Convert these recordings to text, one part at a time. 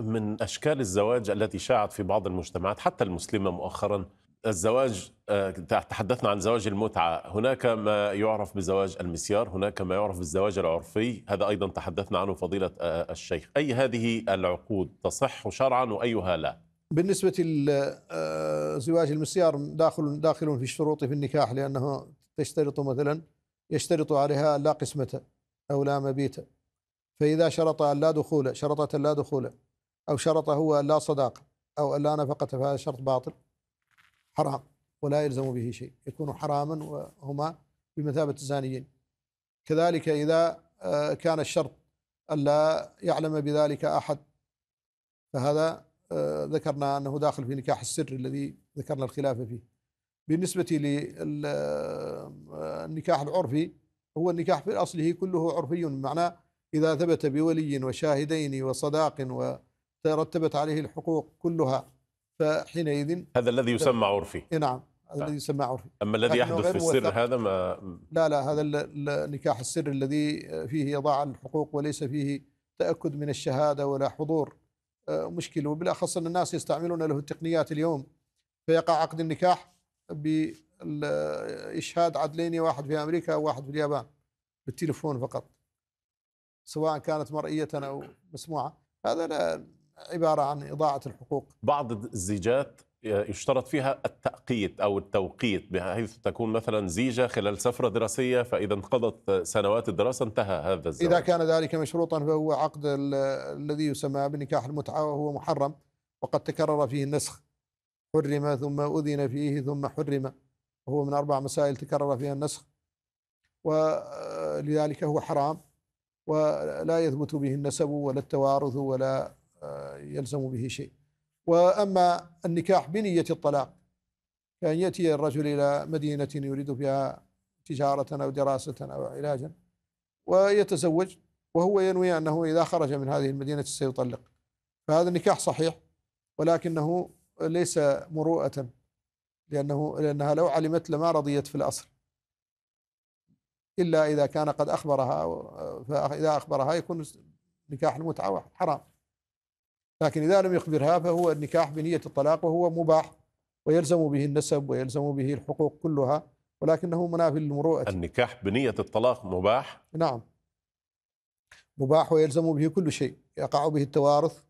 من اشكال الزواج التي شاعت في بعض المجتمعات حتى المسلمه مؤخرا الزواج آه، تحدثنا عن زواج المتعه، هناك ما يعرف بزواج المسيار، هناك ما يعرف بالزواج العرفي، هذا ايضا تحدثنا عنه فضيله آه، الشيخ، اي هذه العقود تصح شرعا وايها لا؟ بالنسبه لزواج آه، المسيار داخل داخل في الشروط في النكاح لانه تشترط مثلا يشترط عليها لا قسمه او لا مبيت فاذا شرط ان لا دخول شرطت لا دخول أو شرط هو لا صداقة أو لا نفقة فهذا شرط باطل حرام ولا يلزم به شيء يكون حراما وهما بمثابة الزانيين كذلك إذا آه، كان الشرط ألا يعلم بذلك أحد فهذا آه، ذكرنا أنه داخل في نكاح السر الذي ذكرنا الخلاف فيه بالنسبة للنكاح آه، العرفي هو النكاح في أصله كله عرفي معنى إذا ثبت بولي وشاهدين وصداق و ترتبت عليه الحقوق كلها فحينئذ هذا الذي يسمى عرفي نعم هذا الذي نعم. يسمى عرفي اما الذي يحدث في السر هذا ما لا لا هذا النكاح السر الذي فيه يضاع الحقوق وليس فيه تاكد من الشهاده ولا حضور آه، مشكله وبالاخص ان الناس يستعملون له التقنيات اليوم فيقع عقد النكاح بإشهاد عدليني واحد في أمريكا وواحد في اليابان بالتليفون فقط سواء كانت مرئية أو مسموعة هذا لا عبارة عن إضاعة الحقوق بعض الزيجات يشترط فيها التأقيت أو التوقيت بحيث تكون مثلا زيجة خلال سفرة دراسية فإذا انقضت سنوات الدراسة انتهى هذا الزواج إذا كان ذلك مشروطا فهو عقد الذي يسمى بنكاح المتعة وهو محرم وقد تكرر فيه النسخ حرم ثم أذن فيه ثم حرم هو من أربع مسائل تكرر فيها النسخ ولذلك هو حرام ولا يثبت به النسب ولا التوارث ولا يلزم به شيء وأما النكاح بنية الطلاق كأن يأتي الرجل إلى مدينة يريد فيها تجارة أو دراسة أو علاجا ويتزوج وهو ينوي أنه إذا خرج من هذه المدينة سيطلق فهذا النكاح صحيح ولكنه ليس مروءة لأنه لأنها لو علمت لما رضيت في الأصل إلا إذا كان قد أخبرها فإذا أخبرها يكون نكاح المتعة حرام لكن إذا لم يخبرها فهو النكاح بنية الطلاق وهو مباح ويلزم به النسب ويلزم به الحقوق كلها ولكنه منافي للمروءة النكاح بنية الطلاق مباح؟ نعم مباح ويلزم به كل شيء يقع به التوارث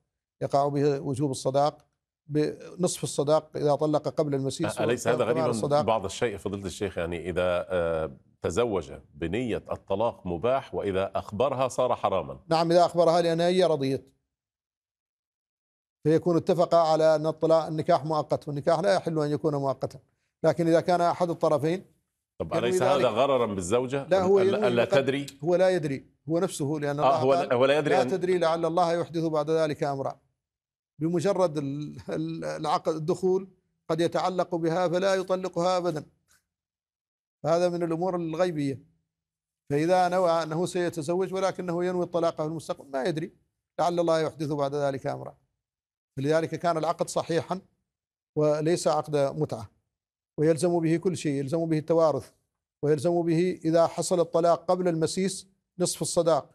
يقع به وجوب الصداق بنصف الصداق إذا طلق قبل المسيس أليس هذا غريبا بعض الشيء فضيلة الشيخ يعني إذا آه، تزوج بنية الطلاق مباح وإذا أخبرها صار حراما نعم إذا أخبرها لأنها هي رضيت فيكون اتفقا على أن الطلاق النكاح مؤقت والنكاح لا يحل أن يكون مؤقتا لكن إذا كان أحد الطرفين طب أليس هذا غررا بالزوجة لا هو ألا تدري هو لا يدري هو نفسه لأن آه، الله آه هو, هو لا يدري لا تدري لعل الله يحدث بعد ذلك أمرا بمجرد العقد الدخول قد يتعلق بها فلا يطلقها أبدا هذا من الأمور الغيبية فإذا نوى أنه سيتزوج ولكنه ينوي الطلاق في المستقبل ما يدري لعل الله يحدث بعد ذلك أمرا لذلك كان العقد صحيحا وليس عقد متعة ويلزم به كل شيء يلزم به التوارث ويلزم به إذا حصل الطلاق قبل المسيس نصف الصداق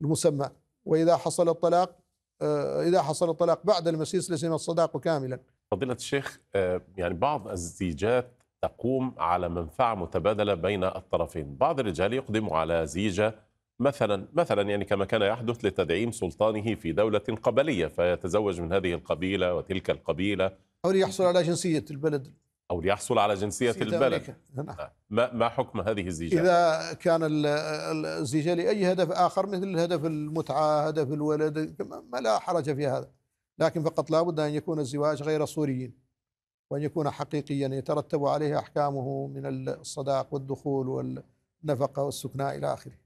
المسمى وإذا حصل الطلاق آه، إذا حصل الطلاق بعد المسيس لزم الصداق كاملا فضيلة الشيخ آه، يعني بعض الزيجات تقوم على منفعة متبادلة بين الطرفين بعض الرجال يقدم على زيجة مثلا مثلا يعني كما كان يحدث لتدعيم سلطانه في دولة قبلية فيتزوج من هذه القبيلة وتلك القبيلة أو ليحصل على جنسية البلد أو ليحصل على جنسية البلد نعم. آه. ما ما حكم هذه الزيجات؟ إذا كان الزيجة لأي هدف آخر مثل هدف المتعة هدف الولد ما لا حرج في هذا لكن فقط لا بد أن يكون الزواج غير صوري وأن يكون حقيقيا يترتب عليه أحكامه من الصداق والدخول والنفقة والسكناء إلى آخره